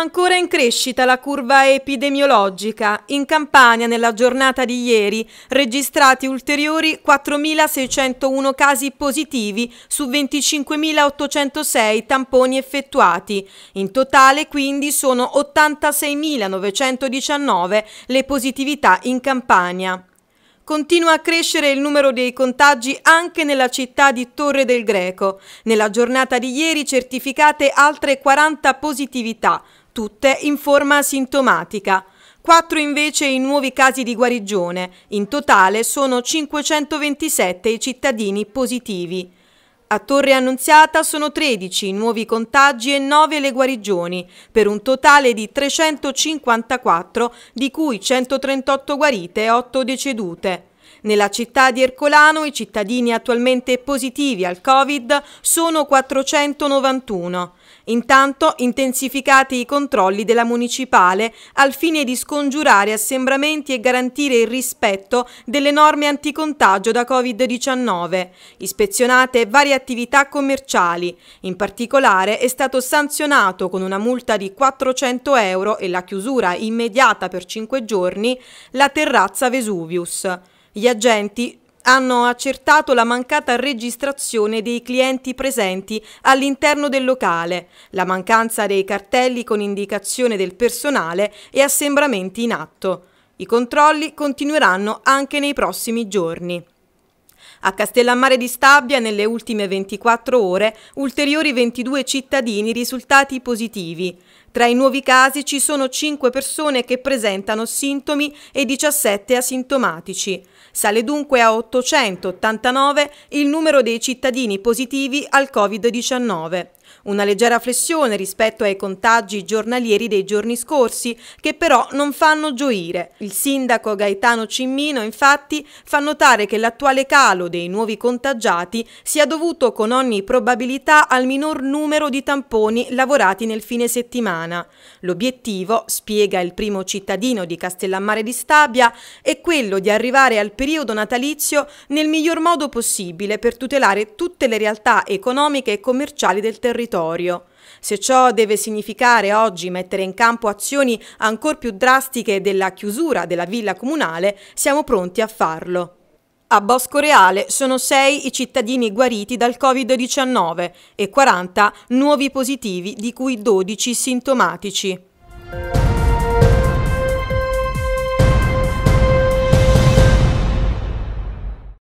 Ancora in crescita la curva epidemiologica. In Campania nella giornata di ieri registrati ulteriori 4.601 casi positivi su 25.806 tamponi effettuati. In totale quindi sono 86.919 le positività in Campania. Continua a crescere il numero dei contagi anche nella città di Torre del Greco. Nella giornata di ieri certificate altre 40 positività, tutte in forma sintomatica. Quattro invece i nuovi casi di guarigione. In totale sono 527 i cittadini positivi. A Torre Annunziata sono 13 i nuovi contagi e 9 le guarigioni, per un totale di 354, di cui 138 guarite e 8 decedute. Nella città di Ercolano i cittadini attualmente positivi al Covid sono 491. Intanto intensificati i controlli della municipale al fine di scongiurare assembramenti e garantire il rispetto delle norme anticontagio da Covid-19. Ispezionate varie attività commerciali. In particolare è stato sanzionato con una multa di 400 euro e la chiusura immediata per 5 giorni la terrazza Vesuvius. Gli agenti hanno accertato la mancata registrazione dei clienti presenti all'interno del locale, la mancanza dei cartelli con indicazione del personale e assembramenti in atto. I controlli continueranno anche nei prossimi giorni. A Castellammare di Stabia nelle ultime 24 ore ulteriori 22 cittadini risultati positivi. Tra i nuovi casi ci sono 5 persone che presentano sintomi e 17 asintomatici. Sale dunque a 889 il numero dei cittadini positivi al Covid-19. Una leggera flessione rispetto ai contagi giornalieri dei giorni scorsi, che però non fanno gioire. Il sindaco Gaetano Cimmino, infatti, fa notare che l'attuale calo dei nuovi contagiati sia dovuto con ogni probabilità al minor numero di tamponi lavorati nel fine settimana. L'obiettivo, spiega il primo cittadino di Castellammare di Stabia, è quello di arrivare al periodo natalizio nel miglior modo possibile per tutelare tutte le realtà economiche e commerciali del territorio territorio. Se ciò deve significare oggi mettere in campo azioni ancor più drastiche della chiusura della villa comunale, siamo pronti a farlo. A Bosco Reale sono 6 i cittadini guariti dal Covid-19 e 40 nuovi positivi, di cui 12 sintomatici.